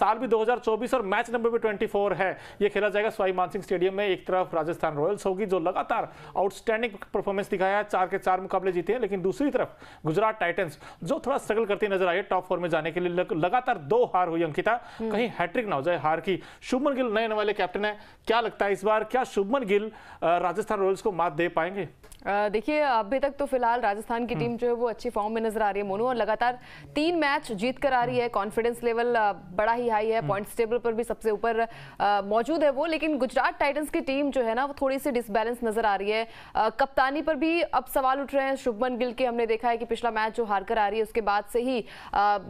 साल भी 2024 और मैच नंबर भी 24 है ये खेला जाएगा स्वाई मानसिंह स्टेडियम में एक तरफ राजस्थान रॉयल्स होगी जो लगातार आउटस्टैंडिंग परफॉर्मेंस दिखाया है चार के चार मुकाबले जीते हैं लेकिन दूसरी तरफ गुजरात टाइटन्स जो थोड़ा स्ट्रगल करती नजर आई टॉप फोर में जाने के लिए लगातार दो हार हुई अंकिता हम्म। कहीं हैट्रिक ना हो जाए हार की शुभमन गिल नए वाले कैप्टन है क्या लगता है इस बार क्या शुभमन गिल राजस्थान रॉयल्स को मात दे पाएंगे देखिए अभी तक तो फिलहाल राजस्थान की टीम हम्म। जो है वो अच्छी फॉर्म में नजर आ रही है मोनू और लगातार तीन मैच जीत कर आ रही है कॉन्फिडेंस लेवल बड़ा ही काफी हाई है पॉइंट हम्म। टेबल पर भी सबसे ऊपर मौजूद है वो लेकिन गुजरात टाइटन्स की टीम जो है ना वो थोड़ी सी डिसबैलेंस नजर आ रही है आ, कप्तानी पर भी अब सवाल उठ रहे हैं शुभमन गिल के हमने देखा है कि पिछला मैच जो हारकर आ रही है उसके बाद से ही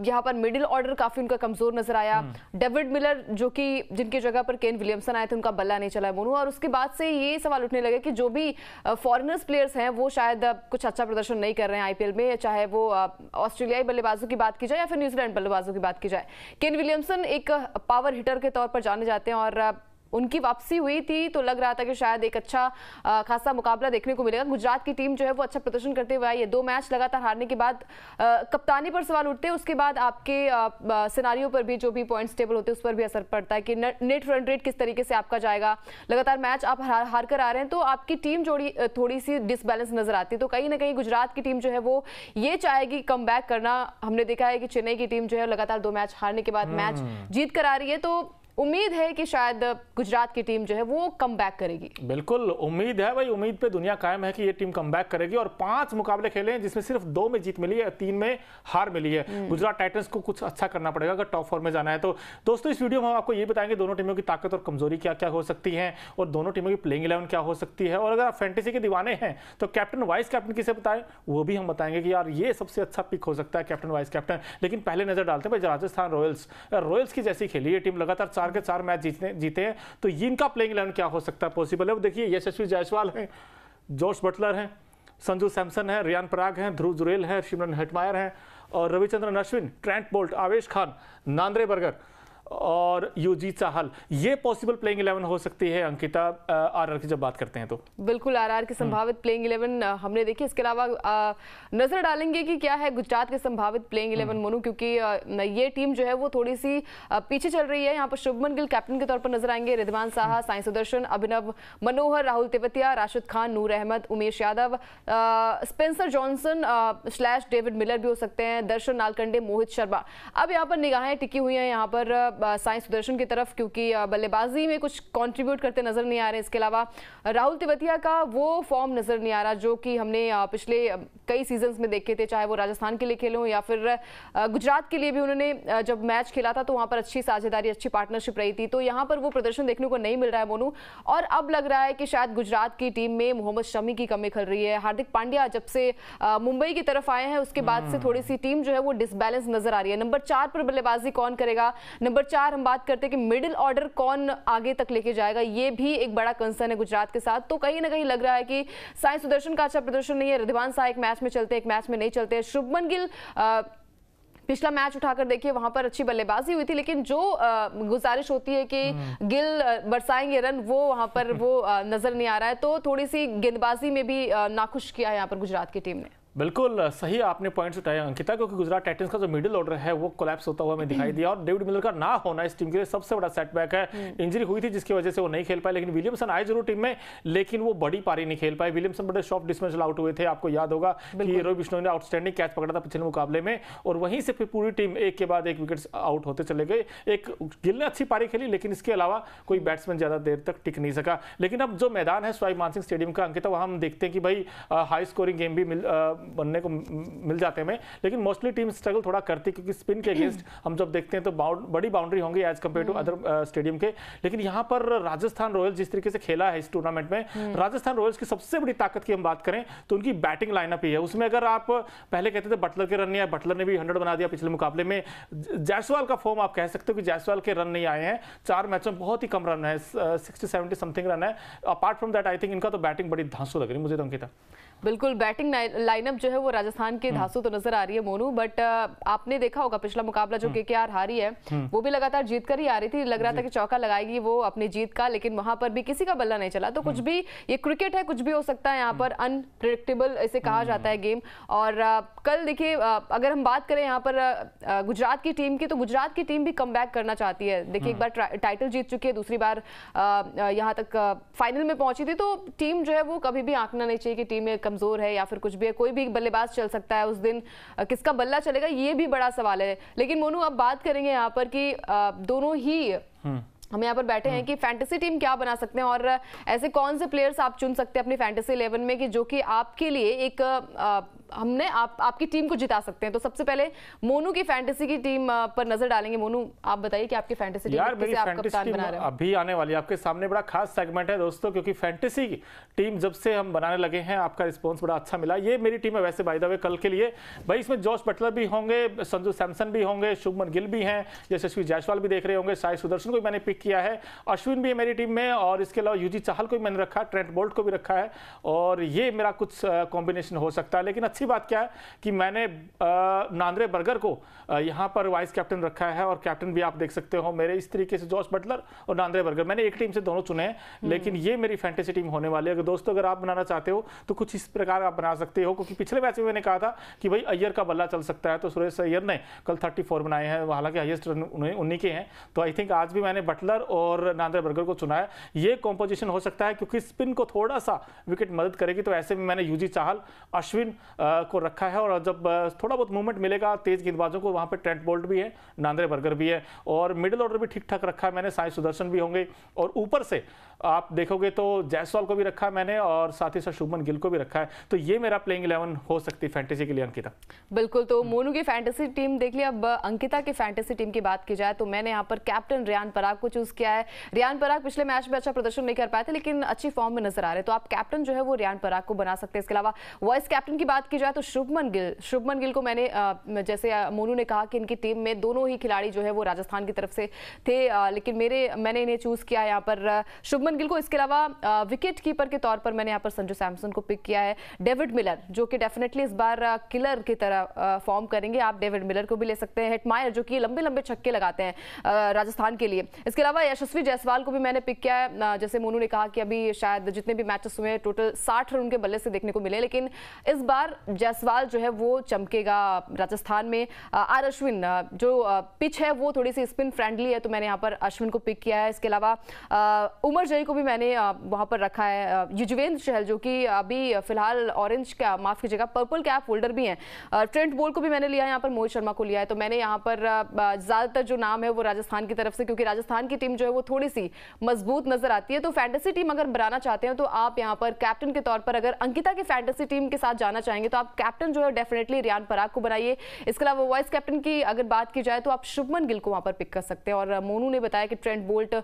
यहाँ पर मिडिल ऑर्डर काफी उनका कमजोर नजर आया हम्म। डेविड मिलर जो कि जिनके जगह पर केन विलियमसन आए थे उनका बल्ला नहीं चला मोनू और उसके बाद से ये सवाल उठने लगे कि जो भी फॉरनर्स प्लेयर्स हैं वो शायद कुछ अच्छा प्रदर्शन नहीं कर रहे हैं आईपीएल में चाहे वो ऑस्ट्रेलियाई बल्लेबाजों की बात की जाए या फिर न्यूजीलैंड बल्लेबाजों की बात की जाए केन विलियमसन एक पावर हिटर के तौर पर जाने जाते हैं और उनकी वापसी हुई थी तो लग रहा था कि शायद एक अच्छा खासा मुकाबला देखने को मिलेगा गुजरात की टीम जो है वो अच्छा प्रदर्शन करते हुए आई है दो मैच लगातार हारने के बाद कप्तानी पर सवाल उठते हैं उसके बाद आपके सिनारियों पर भी जो भी पॉइंट्स टेबल होते हैं उस पर भी असर पड़ता है कि नेट रन रेट किस तरीके से आपका जाएगा लगातार मैच आप हार हार कर आ रहे हैं तो आपकी टीम जोड़ी थोड़ी सी डिसबैलेंस नजर आती है तो कहीं ना कहीं गुजरात की टीम जो है वो ये चाहेगी कम करना हमने देखा है कि चेन्नई की टीम जो है लगातार दो मैच हारने के बाद मैच हम्म। जीत कर आ रही है तो उम्मीद है कि शायद गुजरात की टीम जो है वो कम करेगी बिल्कुल उम्मीद है भाई उम्मीद पे दुनिया कायम है कि ये टीम कम करेगी और पांच मुकाबले खेले हैं जिसमें सिर्फ दो में जीत मिली है तीन में हार मिली है हम्म। गुजरात टाइटन्स को कुछ अच्छा करना पड़ेगा अगर टॉप फोर में जाना है तो दोस्तों इस वीडियो में हम आपको ये बताएंगे दोनों टीमों की ताकत और कमजोरी क्या क्या हो सकती है और दोनों टीमों की प्लेइंग इलेवन क्या हो सकती है और अगर आप फैंटेसी के दीवाने हैं तो कैप्टन वाइस कैप्टन किसे बताएं वो भी हम बताएंगे कि यार ये सबसे अच्छा पिक हो सकता है कैप्टन वाइस कैप्टन लेकिन पहले नजर डालते हैं भाई राजस्थान रॉयल्स रॉयल्स की जैसी खेली ये टीम लगातार चार हार के चार मैच जीतने जीते हैं तो इनका प्लेइंग इलेवन क्या हो सकता है पॉसिबल है वो देखिए यशस्वी जायसवाल हैं जोश बटलर हैं संजू सैमसन है रियान पराग हैं ध्रुव जुरेल हैं शिमरन हेटमायर हैं और Ravichandran Ashwin Trent Boult Avesh Khan Nandre Burger और यूजी चाहल ये पॉसिबल प्लेइंग इलेवन हो सकती है अंकिता आरआर की जब बात करते हैं तो बिल्कुल आरआर की संभावित प्लेइंग हम्म। इलेवन हमने देखी इसके अलावा नजर डालेंगे कि क्या है गुजरात के संभावित प्लेइंग हम्म। इलेवन मोनू क्योंकि ये टीम जो है वो थोड़ी सी पीछे चल रही है यहाँ पर शुभमन गिल कैप्टन के तौर पर नजर आएंगे रिधवान साहा हम्म। Sai Sudharsan Abhinav Manohar Rahul Tewatia Rashid Khan Noor Ahmad Umesh Yadav Spencer Johnson slash David Miller भी हो सकते हैं दर्शन नालकंडे मोहित शर्मा अब यहाँ पर निगाहें टिकी हुई हैं यहाँ पर साई सुदर्शन की तरफ क्योंकि बल्लेबाजी में कुछ कंट्रीब्यूट करते नज़र नहीं आ रहे इसके अलावा राहुल तिवतिया का वो फॉर्म नज़र नहीं आ रहा जो कि हमने पिछले कई सीजन में देखे थे चाहे वो राजस्थान के लिए खेले हों या फिर गुजरात के लिए भी उन्होंने जब मैच खेला था तो वहां पर अच्छी साझेदारी अच्छी पार्टनरशिप रही थी तो यहाँ पर वो प्रदर्शन देखने को नहीं मिल रहा है मोनू और अब लग रहा है कि शायद गुजरात की टीम में मोहम्मद शमी की कमी खल रही है हार्दिक पांड्या जब से मुंबई की तरफ आए हैं उसके बाद से हम्म। थोड़ी सी टीम जो है वो डिसबैलेंस नजर आ रही है नंबर चार पर बल्लेबाजी कौन करेगा नंबर चार हम बात करते हैं कि मिडिल ऑर्डर कौन आगे तक लेके जाएगा ये भी एक बड़ा कंसर्न है गुजरात के साथ तो कहीं ना कहीं लग रहा है कि साई सुदर्शन का अच्छा प्रदर्शन नहीं है रिधिवान साह एक मैच में चलते एक मैच में नहीं चलते शुभमन गिल पिछला मैच उठाकर देखिए वहां पर अच्छी बल्लेबाजी हुई थी लेकिन जो गुजारिश होती है कि हम्म। गिल बरसाएंगे रन वो वहां पर वो नजर नहीं आ रहा है तो थोड़ी सी गेंदबाजी में भी नाखुश किया है यहाँ पर गुजरात की टीम ने बिल्कुल सही आपने पॉइंट्स उठाए अंकिता क्योंकि गुजरात टाइटन्स का जो मिडिल ऑर्डर है वो कोलैप्स होता हुआ हमें दिखाई हम्म। दिया और डेविड मिलर का ना होना इस टीम के लिए सबसे बड़ा सेटबैक है इंजरी हम्म। हुई थी जिसकी वजह से वो नहीं खेल पाए लेकिन विलियमसन आए जरूर टीम में लेकिन वो बड़ी पारी नहीं खेल पाए विलियमसन बड़े शॉर्ट डिस्टेंस आउट हुए थे आपको याद होगा कि रोहित बिश्नोई ने आउटस्टैंडिंग कैच पकड़ा था पिछले मुकाबले में और वहीं से फिर पूरी टीम एक के बाद एक विकेट आउट होते चले गए एक गिल ने अच्छी पारी खेली लेकिन इसके अलावा कोई बैट्समैन ज्यादा देर तक टिक नहीं सका लेकिन अब जो मैदान है स्वाई मानसिंह स्टेडियम का अंकिता वहां हम देखते हैं कि भाई हाई स्कोरिंग गेम भी मिल बनने को मिल जाते हैं हमें लेकिन मोस्टली टीम स्ट्रगल थोड़ा करती क्योंकि स्पिन के अगेंस्ट हम जब देखते हैं तो बड़ी बाउंड्री होंगी as compared to other stadium के लेकिन यहाँ पर राजस्थान रॉयल्स जिस तरीके से खेला है इस टूर्नामेंट में हम्म। राजस्थान रॉयल्स की सबसे बड़ी ताकत की हम बात करें तो उनकी बैटिंग लाइनअप ही है उसमें अगर आप पहले कहते थे बटलर के रन नहीं आए बटलर ने भी हंड्रेड बना दिया पिछले मुकाबले में जायसवाल का फॉर्म आप कह सकते हो कि जायसवाल के रन नहीं आए हैं चार मैचों में बहुत ही कम रन है सिक्सटी सेवेंटी समथिंग रन है apart from that I think इनका तो बैटिंग बड़ी धांसू लग रही मुझे तो अंकिता बिल्कुल बैटिंग लाइनअप जो है वो राजस्थान के हम्म। धासू तो नजर आ रही है मोनू बट आपने देखा होगा पिछला मुकाबला जो हम्म। के हारी है हम्म। वो भी लगातार जीत कर ही आ रही थी लग रहा था कि चौका लगाएगी वो अपनी जीत का लेकिन वहां पर भी किसी का बल्ला नहीं चला तो कुछ भी ये क्रिकेट है कुछ भी हो सकता है यहाँ पर अनप्रिडिक्टेबल इसे कहा जाता है गेम और कल देखिए अगर हम बात करें यहाँ पर गुजरात की टीम की तो गुजरात की टीम भी कम करना चाहती है देखिए एक बार टाइटल जीत चुकी है दूसरी बार यहाँ तक फाइनल में पहुंची थी तो टीम जो है वो कभी भी आंकना नहीं चाहिए कि टीम में कमज़ोर है या फिर कुछ भी है कोई भी बल्लेबाज चल सकता है उस दिन किसका बल्ला चलेगा ये भी बड़ा सवाल है लेकिन मोनू अब बात करेंगे यहाँ पर कि दोनों ही हम्म। हम यहाँ पर बैठे हैं हम्म। कि फैंटेसी टीम क्या बना सकते हैं और ऐसे कौन से प्लेयर्स आप चुन सकते हैं अपनी फैंटेसी इलेवन में कि जो कि आपके लिए एक हमने आप आपकी टीम को जिता सकते हैं तो सबसे पहले मोनू की फैंटेसी की टीम पर नजर डालेंगे मोनू आप बताइए कि आपकी फैंटेसी टीम यार मेरी फैंटेसी टीम बना रहे अभी आने वाली आपके सामने बड़ा खास सेगमेंट है दोस्तों क्योंकि फैंटेसी की टीम जब से हम बनाने लगे हैं आपका रिस्पॉन्स बड़ा अच्छा मिला ये मेरी टीम है वैसे बाई दावे कल के लिए भाई इसमें जॉर्ज बटलर भी होंगे संजू सैमसन भी होंगे शुभमन गिल भी हैं यशस्वी जायसवाल भी देख रहे होंगे साई सुदर्शन को भी मैंने पिक किया है अश्विन भी है मेरी टीम में और इसके अलावा यूजी चाहल को भी मैंने रखा ट्रेंट बोल्ट को भी रखा है और ये मेरा कुछ कॉम्बिनेशन हो सकता है लेकिन अच्छी बात क्या है कि मैंने नांद्रे बर्गर को यहाँ पर वाइस कैप्टन रखा है और कैप्टन भी आप देख सकते हो मेरे इस तरीके से जॉर्ज बटलर और नांद्रे बर्गर मैंने एक टीम से दोनों चुने हैं हम्म। लेकिन ये मेरी फैंटेसी टीम होने वाली है अगर दोस्तों अगर आप बनाना चाहते हो तो कुछ इस प्रकार आप बना सकते हो क्योंकि पिछले मैच में मैंने कहा था कि भाई अय्यर का बल्ला चल सकता है तो सुरेश अय्यर ने कल थर्टी बनाए हैं हालांकि हाइएस्ट रन उन्हीं के हैं तो आई थिंक आज भी मैंने बटलर और नांद्रे बर्गर को चुना है ये कॉम्पोजिशन हो सकता है क्योंकि स्पिन को थोड़ा सा विकेट मदद करेगी तो ऐसे में मैंने यूजी चाहल अश्विन आ, को रखा है और जब थोड़ा बहुत मूवमेंट मिलेगा तेज गेंदबाजों को वहाँ पर ट्रेंट बोल्ट भी है नांद्रे बर्गर भी है और मिडिल ऑर्डर भी ठीक ठाक रखा है मैंने साई सुदर्शन भी होंगे और ऊपर से आप देखोगे तो जयसवाल को भी रखा है मैंने और साथ ही साथ शुभमन गिल को भी रखा है तो ये मेरा प्लेइंग इलेवन हो सकती है फैंटेसी के लिए अंकिता बिल्कुल तो मोनू की फैंटेसी टीम देख ली अब अंकिता की फैंटेसी टीम की बात की जाए तो मैंने यहाँ पर कैप्टन रियान पराग को चूज किया है रियान पराग पिछले मैच में अच्छा प्रदर्शन नहीं कर पाए थे लेकिन अच्छी फॉर्म में नजर आ रहे तो आप कैप्टन जो है वो रियान पराग को बना सकते हैं इसके अलावा वाइस कैप्टन की बात की जाए तो शुभमन गिल शुभमन गिल को मैंने जैसे मोनू ने कहा कि इनकी टीम में दोनों ही खिलाड़ी जो है वो राजस्थान की तरफ से थे लेकिन मेरे मैंने इन्हें चूज़ किया यहाँ पर शुभमन गिल को इसके अलावा विकेट कीपर के तौर पर मैंने यहाँ पर संजू सैमसन को पिक किया है डेविड मिलर जो कि डेफिनेटली इस बार किलर की तरह फॉर्म करेंगे आप डेविड मिलर को भी ले सकते हैं हेटमायर जो कि लंबे लंबे छक्के लगाते हैं राजस्थान के लिए इसके अलावा यशस्वी जायसवाल को भी मैंने पिक किया है जैसे मोनू ने कहा कि अभी शायद जितने भी मैचेस हुए टोटल साठ रन उनके बल्ले से देखने को मिले लेकिन इस बार जायसवाल जो है वो चमकेगा राजस्थान में आर अश्विन जो पिच है वो थोड़ी सी स्पिन फ्रेंडली है तो मैंने यहाँ पर अश्विन को पिक किया है इसके अलावा उमर जई को भी मैंने वहाँ पर रखा है युजवेंद्र चहल जो कि अभी फिलहाल ऑरेंज का माफ़ कीजिएगा पर्पल कैप होल्डर भी हैं ट्रेंट बोल को भी मैंने लिया है यहाँ पर मोहित शर्मा को लिया है तो मैंने यहाँ पर ज़्यादातर जो नाम है वो राजस्थान की तरफ से क्योंकि राजस्थान की टीम जो है वो थोड़ी सी मजबूत नज़र आती है तो फैंटेसी टीम अगर बनाना चाहते हैं तो आप यहाँ पर कैप्टन के तौर पर अगर अंकिता की फैंटेसी टीम के साथ जाना चाहेंगे तो आप कैप्टन जो है डेफिनेटली रियान पराग को बनाइए इसके अलावा वाइस कैप्टन की अगर बात की जाए तो आप शुभमन गिल को वहां पर पिक कर सकते हैं और मोनू ने बताया कि ट्रेंड बोल्ट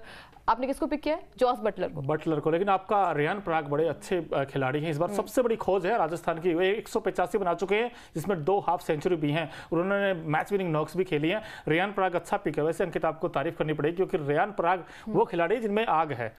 आपने किसको पिक किया है जॉस बटलर को बटलर को लेकिन आपका रियान पराग बड़े अच्छे खिलाड़ी हैं इस बार हम्म। सबसे बड़ी खोज है राजस्थान की वे एक बना चुके हैं जिसमें दो हाफ सेंचुरी भी हैं उन्होंने मैच विनिंग नॉक्स भी खेली हैं रियान पराग अच्छा पिक है वैसे अंकित आपको तारीफ करनी पड़ेगी क्योंकि रियान पराग हम्म। वो खिलाड़ी जिनमें आग है